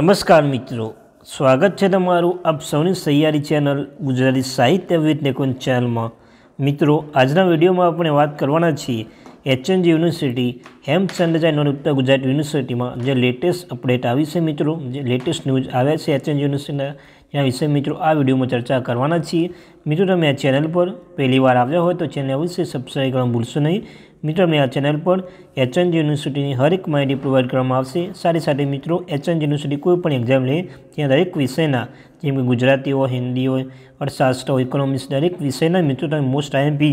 નમસ્કાર મિત્રો સ્વાગત છે તમારું આપ સૌની સહિયારી ચેનલ ગુજરાતી સાહિત્ય વિવિધ નેકોન ચેનલમાં મિત્રો આજના વિડીયોમાં આપણે વાત કરવાના છીએ એચ એચએનજી યુનિવર્સિટી હેમચંદ્રજા નોનયુક્ત ગુજરાત યુનિવર્સિટીમાં જે લેટેસ્ટ અપડેટ આવી છે મિત્રો જે લેટેસ્ટ ન્યૂઝ આવ્યા છે એચ એચએનજી યુનિવર્સિટીના એના વિશે મિત્રો આ વિડીયોમાં ચર્ચા કરવાના છીએ મિત્રો તમે આ ચેનલ પર પહેલી વાર આવ્યા હોય તો ચેનલ અવશ્ય સબસ્ક્રાઈબ કરવાનું ભૂલશો નહીં મિત્રો મેં આ ચેનલ પર એચએન યુનિવર્સિટીની હરેક માહિતી પ્રોવાઈડ કરવામાં આવશે સાથે સાથે મિત્રો એચ એચએન યુનિવર્સિટી કોઈ પણ એક્ઝામ લે ત્યાં દરેક વિષયના જેમ કે ગુજરાતી હોય હિન્દી હોય અર્થશાસ્ત્ર હોય ઇકોનોમિક્સ દરેક વિષયના મિત્રો તમે મોસ્ટ આઈએમપી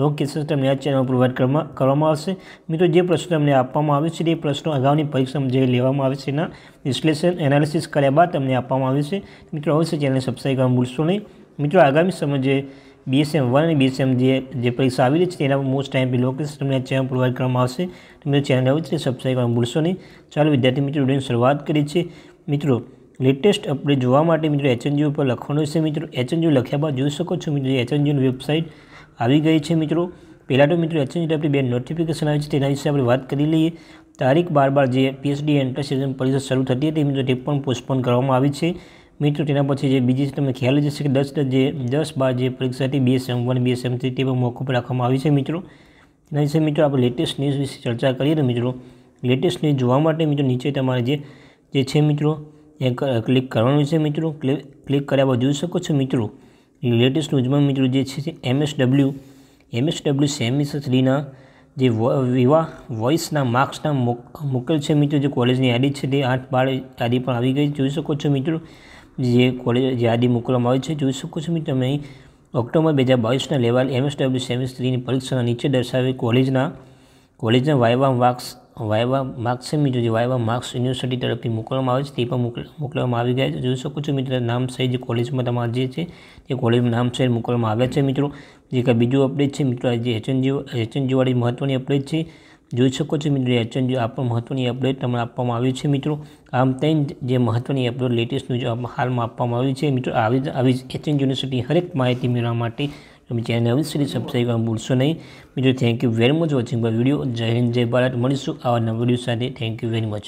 લોક કેસીસ તમને આ ચેનલ પ્રોવાઈડ કરવામાં આવશે મિત્રો જે પ્રશ્નો તમને આપવામાં આવે છે તે પ્રશ્નો અગાઉની પરીક્ષામાં જે લેવામાં આવે છે એના વિશ્લેષણ એનાલિસિસ કર્યા બાદ તમને આપવામાં આવે છે મિત્રો અવશ્ય ચેનલને સબસ્ક્રાઈબ કરવા ભૂલશો નહીં મિત્રો આગામી સમયે બીએસએમ વન અને બીએસએમ જે જે પરીક્ષા આવી રહી છે તેના મોસ્ટ ટાઈમ પી લોકેશન તમને ચેનલ પ્રોવાઈડ કરવામાં આવશે તમે ચેનલ આવી છે સબસ્ક્રાઈબ કરવા ભૂલશો નહીં ચાલો વિદ્યાર્થી મિત્રો વિડીયોની શરૂઆત કરી છે મિત્રો લેટેસ્ટ અપડેટ જોવા માટે મિત્રો એચએનજી ઉપર લખવાનું છે મિત્રો એચએનજીઓ લખ્યા બાદ જોઈ શકો છો મિત્રો એચએનજીઓની વેબસાઇટ આવી ગઈ છે મિત્રો પહેલાં તો મિત્રો એચએનજી આપણી બે નોટિફિકેશન આવી છે તેના વિશે આપણે વાત કરી લઈએ તારીખ બાર બાર જે પીએચડી એન્ટર સેશન પરીક્ષા શરૂ થતી હતી મિત્રો તે પણ પોસ્ટપોન કરવામાં આવી છે મિત્રો તેના પછી જે બીજી તમને ખ્યાલ જ હશે કે દસ જે દસ બાર જે પરીક્ષા હતી બીએસએમ વન બીએસએમ થ્રી તે પણ મોકૂફ રાખવામાં આવી છે મિત્રો તેના વિશે મિત્રો આપણે લેટેસ્ટ ન્યૂઝ વિશે ચર્ચા કરીએ તો મિત્રો લેટેસ્ટ ન્યૂઝ જોવા માટે મિત્રો નીચે તમારે જે જે છે મિત્રો એ ક્લિક કરવાનું છે મિત્રો ક્લિક કર્યા બાદ જોઈ શકો છો મિત્રો લેટેસ્ટ ન્યૂઝમાં મિત્રો જે છે એમએસડબલ્યુ એમએસડબલ્યુ સેમિસ થ્રીના જે વિવાહ વોઇસના માર્ક્સના મોકલ છે મિત્રો જે કોલેજની યાદી છે તે આઠ બાર યાદી પણ આવી ગઈ જોઈ શકો છો મિત્રો જે કોલેજ યાદી મોકલવામાં આવી છે જોઈ શકો છો મિત્રો તમે ઓક્ટોબર બે હજાર બાવીસના લેવલ એમએસડબલ્યુ સેમેસ્ટર થ્રીની પરીક્ષાના નીચે દર્શાવેલ કોલેજના કોલેજના વાયવા માર્ક્સ વાયવા માર્ક્સ મિત્રો જે વાયવા માર્ક્સ યુનિવર્સિટી તરફથી મોકલવામાં આવે છે તે પણ મોકલવામાં આવી ગયા છે જોઈ શકો છો મિત્રો નામ સહિત જે કોલેજમાં તમારા જે છે તે કોલેજનું નામ સહિત મોકલવામાં આવ્યા છે મિત્રો જે કાંઈ બીજું અપડેટ છે મિત્રો જે એચએનજીઓ એચએનજીવાળી મહત્ત્વની અપડેટ છે જોઈ શકો છો મિત્રો એચએન જો આ પણ મહત્ત્વની અપડેટ તમને આપવામાં આવી છે મિત્રો આમ ત્રણ જે મહત્ત્વની અપડેટ લેટેસ્ટ ન્યૂઝ હાલમાં આપવામાં આવી છે મિત્રો આવી જ આવી જ એચએન યુનિવર્સિટી હરેક માહિતી મેળવવા માટે તમે ચેનલ હવે સુધી સબસ્ક્રાઈબ કરવા ભૂલશો નહીં મિત્રો thank you very much watching bye video જય હિન્દ જય ભારત મળીશું આવા નવા વિડીયો સાથે થેન્ક યુ વેરી મચ